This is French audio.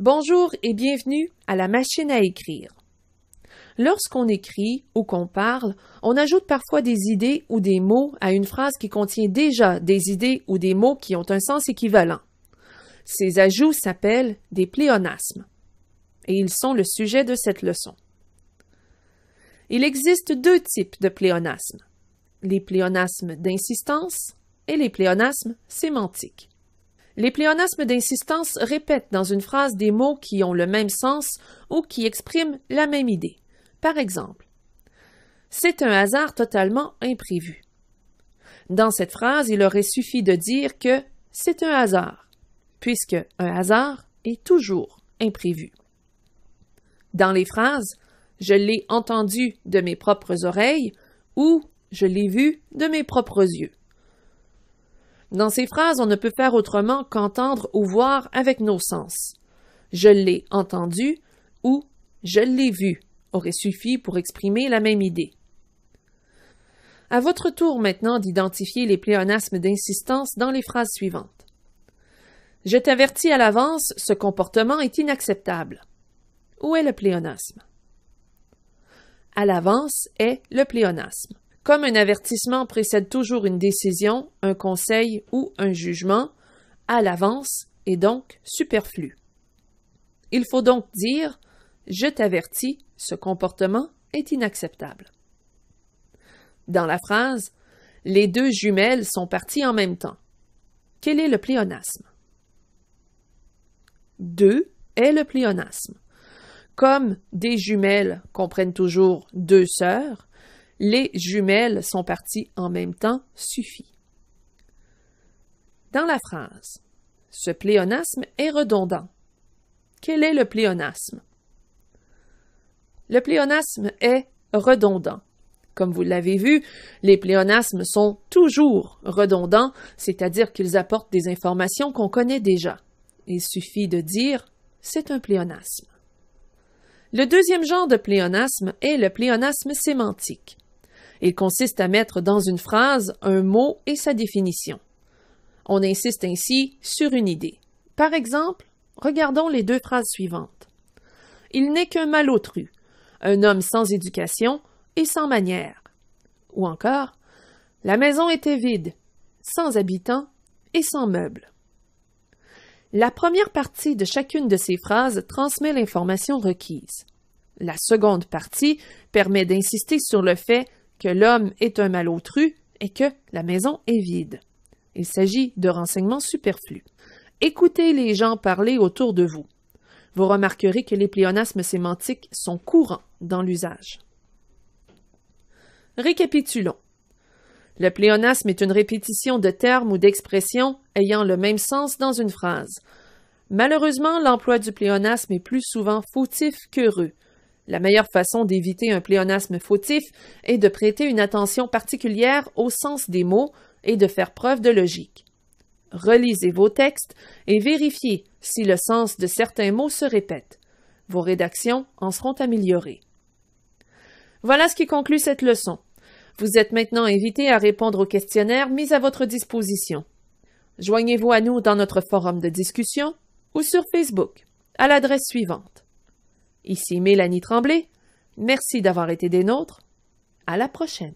Bonjour et bienvenue à la machine à écrire. Lorsqu'on écrit ou qu'on parle, on ajoute parfois des idées ou des mots à une phrase qui contient déjà des idées ou des mots qui ont un sens équivalent. Ces ajouts s'appellent des pléonasmes et ils sont le sujet de cette leçon. Il existe deux types de pléonasmes, les pléonasmes d'insistance et les pléonasmes sémantiques. Les pléonasmes d'insistance répètent dans une phrase des mots qui ont le même sens ou qui expriment la même idée. Par exemple, c'est un hasard totalement imprévu. Dans cette phrase, il aurait suffi de dire que c'est un hasard, puisque un hasard est toujours imprévu dans les phrases je l'ai entendu de mes propres oreilles ou je l'ai vu de mes propres yeux. Dans ces phrases, on ne peut faire autrement qu'entendre ou voir avec nos sens. Je l'ai entendu ou je l'ai vu aurait suffi pour exprimer la même idée. À votre tour maintenant d'identifier les pléonasmes d'insistance dans les phrases suivantes. Je t'avertis à l'avance, ce comportement est inacceptable. Où est le pléonasme? À l'avance est le pléonasme. Comme un avertissement précède toujours une décision, un conseil ou un jugement, à l'avance est donc superflu. Il faut donc dire Je t'avertis, ce comportement est inacceptable. Dans la phrase Les deux jumelles sont parties en même temps. Quel est le pléonasme? Deux est le pléonasme. Comme des jumelles comprennent toujours deux sœurs, les jumelles sont parties en même temps suffit. Dans la phrase, ce pléonasme est redondant. Quel est le pléonasme? Le pléonasme est redondant. Comme vous l'avez vu, les pléonasmes sont toujours redondants, c'est-à-dire qu'ils apportent des informations qu'on connaît déjà. Il suffit de dire c'est un pléonasme. Le deuxième genre de pléonasme est le pléonasme sémantique. Il consiste à mettre dans une phrase un mot et sa définition. On insiste ainsi sur une idée. Par exemple, regardons les deux phrases suivantes. Il n'est qu'un malotru, un homme sans éducation et sans manière. » Ou encore, la maison était vide, sans habitants et sans meubles. La première partie de chacune de ces phrases transmet l'information requise. La seconde partie permet d'insister sur le fait que l'homme est un malotru et que la maison est vide. Il s'agit de renseignements superflus. Écoutez les gens parler autour de vous. Vous remarquerez que les pléonasmes sémantiques sont courants dans l'usage. Récapitulons. Le pléonasme est une répétition de termes ou d'expressions ayant le même sens dans une phrase. Malheureusement, l'emploi du pléonasme est plus souvent fautif qu'heureux. La meilleure façon d'éviter un pléonasme fautif est de prêter une attention particulière au sens des mots et de faire preuve de logique. Relisez vos textes et vérifiez si le sens de certains mots se répète. Vos rédactions en seront améliorées. Voilà ce qui conclut cette leçon. Vous êtes maintenant invité à répondre au questionnaire mis à votre disposition. Joignez-vous à nous dans notre forum de discussion ou sur Facebook à l'adresse suivante. Ici Mélanie Tremblay. Merci d'avoir été des nôtres. À la prochaine.